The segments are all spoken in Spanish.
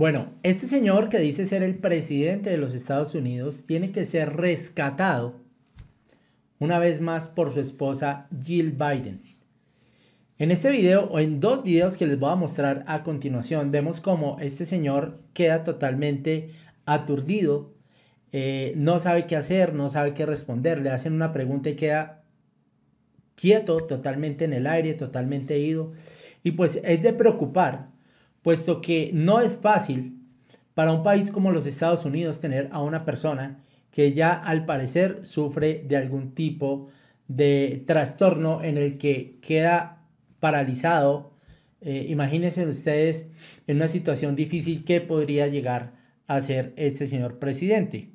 Bueno, este señor que dice ser el presidente de los Estados Unidos tiene que ser rescatado una vez más por su esposa Jill Biden. En este video o en dos videos que les voy a mostrar a continuación, vemos como este señor queda totalmente aturdido, eh, no sabe qué hacer, no sabe qué responder, le hacen una pregunta y queda quieto, totalmente en el aire, totalmente ido. Y pues es de preocupar puesto que no es fácil para un país como los Estados Unidos tener a una persona que ya al parecer sufre de algún tipo de trastorno en el que queda paralizado. Eh, imagínense ustedes en una situación difícil que podría llegar a ser este señor presidente.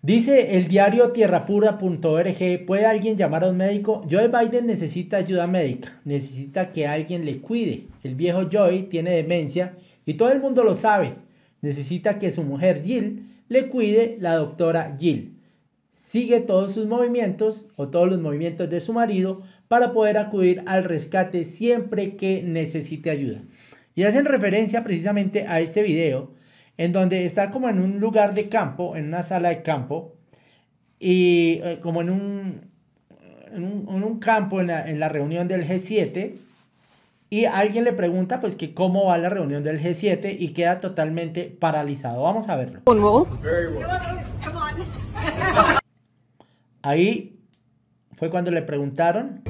Dice el diario tierrapura.org, ¿puede alguien llamar a un médico? Joe Biden necesita ayuda médica, necesita que alguien le cuide. El viejo Joe tiene demencia y todo el mundo lo sabe. Necesita que su mujer Jill le cuide la doctora Jill. Sigue todos sus movimientos o todos los movimientos de su marido para poder acudir al rescate siempre que necesite ayuda. Y hacen referencia precisamente a este video en donde está como en un lugar de campo, en una sala de campo, y eh, como en un, en un, campo en la, reunión del G7, y alguien le pregunta pues que cómo va la reunión del G7 y queda totalmente paralizado. Vamos a verlo. Ahí fue cuando le preguntaron.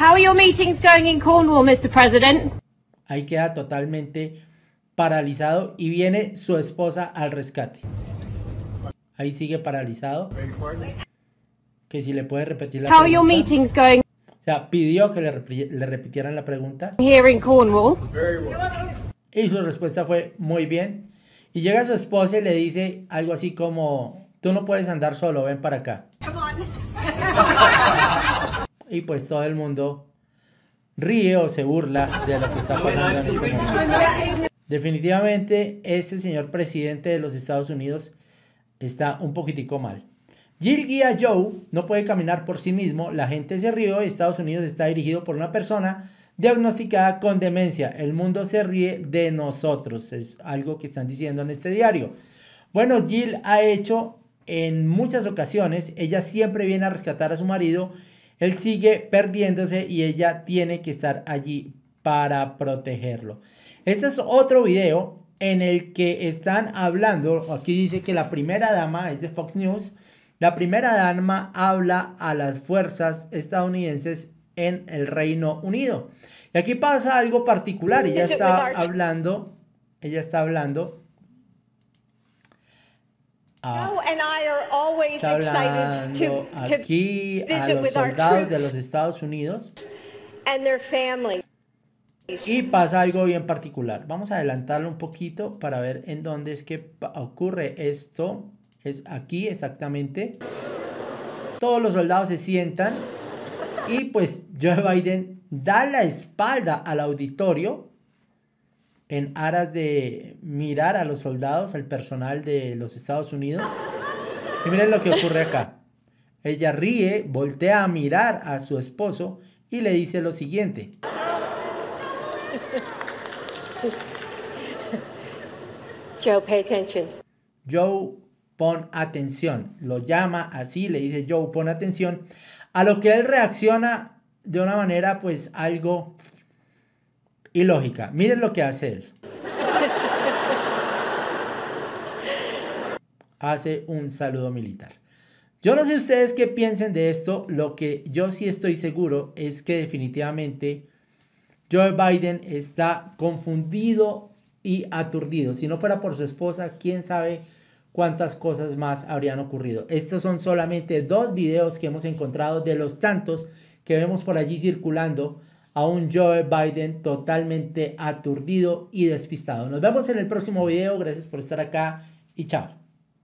How are your meetings going Cornwall, Mr. President? Ahí queda totalmente paralizado y viene su esposa al rescate. Ahí sigue paralizado. Que si le puede repetir la pregunta. O sea, pidió que le, repitieran la pregunta. Y su respuesta fue muy bien. Y llega su esposa y le dice algo así como, tú no puedes andar solo, ven para acá. Y pues todo el mundo ríe o se burla de lo que está pasando en este momento. Definitivamente este señor presidente de los Estados Unidos está un poquitico mal. Jill Guía Joe no puede caminar por sí mismo, la gente se ríe. Estados Unidos está dirigido por una persona diagnosticada con demencia, el mundo se ríe de nosotros, es algo que están diciendo en este diario. Bueno, Jill ha hecho en muchas ocasiones, ella siempre viene a rescatar a su marido, él sigue perdiéndose y ella tiene que estar allí para protegerlo. Este es otro video en el que están hablando, aquí dice que la primera dama es de Fox News, la primera dama habla a las fuerzas estadounidenses en el Reino Unido. Y aquí pasa algo particular, ella está hablando, ella está hablando. está hablando aquí a los soldados de los Estados Unidos. And their families. Y pasa algo bien particular. Vamos a adelantarlo un poquito para ver en dónde es que ocurre esto. Es aquí exactamente. Todos los soldados se sientan y pues Joe Biden da la espalda al auditorio en aras de mirar a los soldados, al personal de los Estados Unidos. Y miren lo que ocurre acá. Ella ríe, voltea a mirar a su esposo y le dice lo siguiente. Joe, pay attention. Joe, pon atención. Lo llama así, le dice Joe, pon atención. A lo que él reacciona de una manera, pues, algo ilógica. Miren lo que hace él. hace un saludo militar. Yo no sé ustedes qué piensen de esto, lo que yo sí estoy seguro es que definitivamente Joe Biden está confundido y aturdido. Si no fuera por su esposa, quién sabe cuántas cosas más habrían ocurrido. Estos son solamente dos videos que hemos encontrado de los tantos que vemos por allí circulando a un Joe Biden totalmente aturdido y despistado. Nos vemos en el próximo video. Gracias por estar acá y chao.